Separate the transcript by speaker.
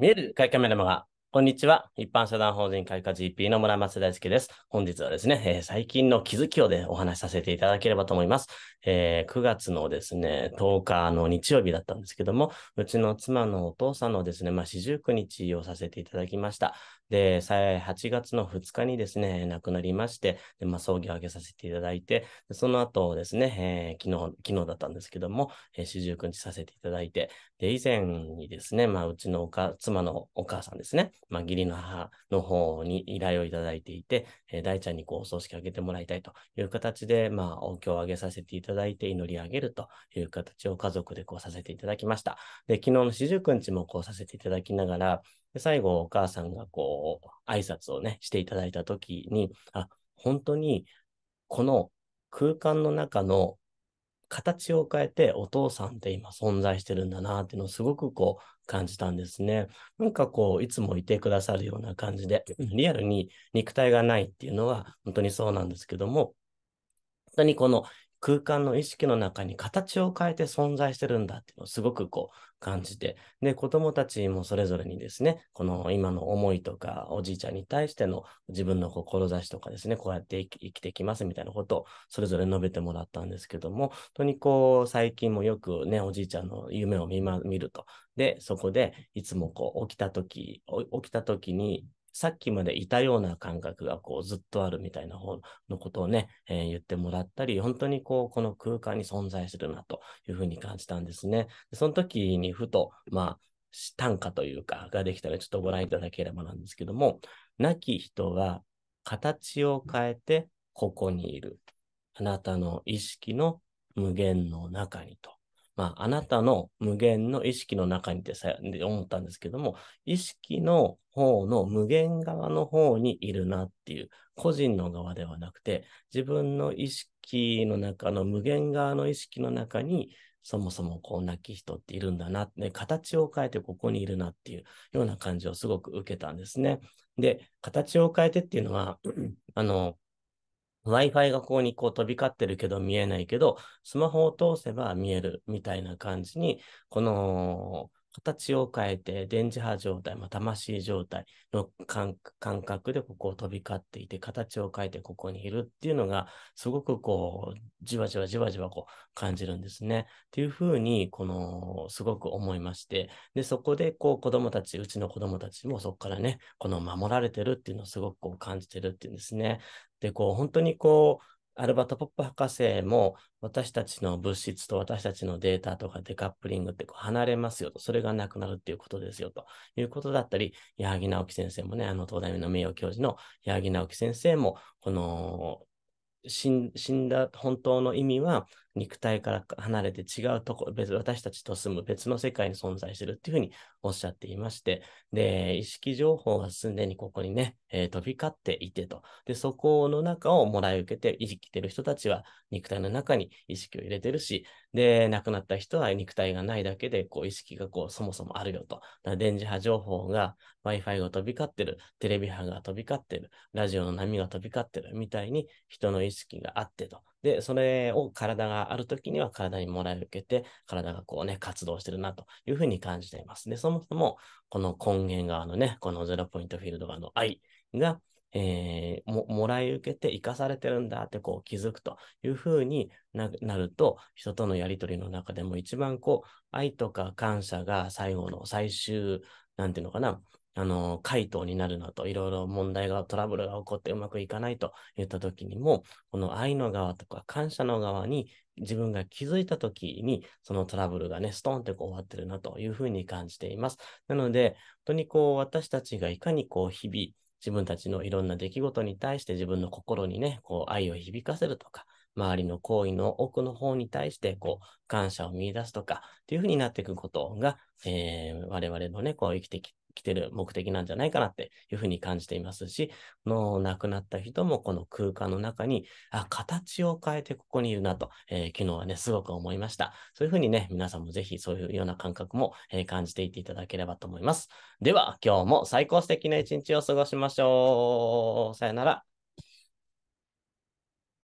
Speaker 1: 見える開花メラマが、こんにちは。一般社団法人開花 GP の村松大輔です。本日はですね、えー、最近の気づきをで、ね、お話しさせていただければと思います、えー、9月のですね、10日の日曜日だったんですけども、うちの妻のお父さんのですね、まあ、四十九日をさせていただきました。で、8月の2日にですね、亡くなりまして、でまあ、葬儀を挙げさせていただいて、その後ですね、えー、昨日、昨日だったんですけども、えー、四十九日させていただいて、で、以前にですね、まあ、うちのおか妻のお母さんですね、まあ、義理の母の方に依頼をいただいていて、えー、大ちゃんにこう、お葬式あげてもらいたいという形で、まあ、お経をあげさせていただいて、祈り上げるという形を家族でこうさせていただきました。で、昨日の四十九日もこうさせていただきながら、で最後、お母さんがこう、挨拶をね、していただいたときに、あ、本当に、この空間の中の形を変えてお父さんって今存在してるんだなっていうのをすごくこう感じたんですね。なんかこういつもいてくださるような感じで、リアルに肉体がないっていうのは本当にそうなんですけども、本当にこの空間の意識の中に形を変えて存在してるんだっていうのをすごくこう感じて、で、子供たちもそれぞれにですね、この今の思いとか、おじいちゃんに対しての自分の志とかですね、こうやって生きてきますみたいなことをそれぞれ述べてもらったんですけども、本当にこう、最近もよくね、おじいちゃんの夢を見,、ま、見ると。で、そこでいつもこう、起きた時、起きた時にさっきまでいたような感覚がこうずっとあるみたいな方のことをね、えー、言ってもらったり、本当にこう、この空間に存在するなというふうに感じたんですね。その時にふと、まあ、短歌というか、ができたらちょっとご覧いただければなんですけども、亡き人は形を変えてここにいる。あなたの意識の無限の中にと。まあ、あなたの無限の意識の中にってさ思ったんですけども、意識の方の無限側の方にいるなっていう、個人の側ではなくて、自分の意識の中の無限側の意識の中に、そもそもこう、泣き人っているんだな、って、形を変えてここにいるなっていうような感じをすごく受けたんですね。で、形を変えてっていうのは、あの、Wi-Fi がここにこう飛び交ってるけど見えないけど、スマホを通せば見えるみたいな感じに、この形を変えて、電磁波状態、まあ、魂状態の感覚でここを飛び交っていて、形を変えてここにいるっていうのが、すごくこう、じわじわじわじわこう感じるんですね。っていうふうに、この、すごく思いまして、で、そこでこう子供たち、うちの子供たちもそこからね、この守られてるっていうのをすごくこう感じてるっていうんですね。で、こう、本当にこう、アルバート・ポップ博士も私たちの物質と私たちのデータとかデカップリングって離れますよと、それがなくなるっていうことですよということだったり、矢作直樹先生もね、あの東大の名誉教授の矢作直樹先生も、この死んだ本当の意味は肉体から離れて違うとこ、別、私たちと住む別の世界に存在するっていうふうにおっしゃっていまして、で、意識情報がすでにここにね、えー、飛び交っていてと。で、そこの中をもらい受けて生きてる人たちは肉体の中に意識を入れてるし、で、亡くなった人は肉体がないだけで、こう、意識がこう、そもそもあるよと。電磁波情報が Wi-Fi が飛び交ってる、テレビ波が飛び交ってる、ラジオの波が飛び交ってるみたいに人の意識があってと。で、それを体がある時には体にもらい受けて、体がこうね、活動してるなというふうに感じています。で、そもそも、この根源側のね、このゼロポイントフィールド側の愛が、えー、ももらい受けて生かされてるんだってこう気づくというふうになると人とのやりとりの中でも一番こう愛とか感謝が最後の最終なんていうのかなあの、回答になるなと、いろいろ問題が、トラブルが起こってうまくいかないと言った時にも、この愛の側とか感謝の側に自分が気づいた時に、そのトラブルがね、ストンってこう終わってるなというふうに感じています。なので、本当にこう、私たちがいかにこう、日々、自分たちのいろんな出来事に対して自分の心にね、こう愛を響かせるとか、周りの行為の奥の方に対して、こう、感謝を見出すとか、っていうふうになっていくことが、えー、我々のね、こう、生きてき来てる目的なんじゃないかなっていうふうに感じていますし、の亡くなった人もこの空間の中に、あ、形を変えてここにいるなと、えー、昨日はね、すごく思いました。そういうふうにね、皆さんもぜひそういうような感覚も、えー、感じていっていただければと思います。では、今日も最高素敵な一日を過ごしましょう。さよなら。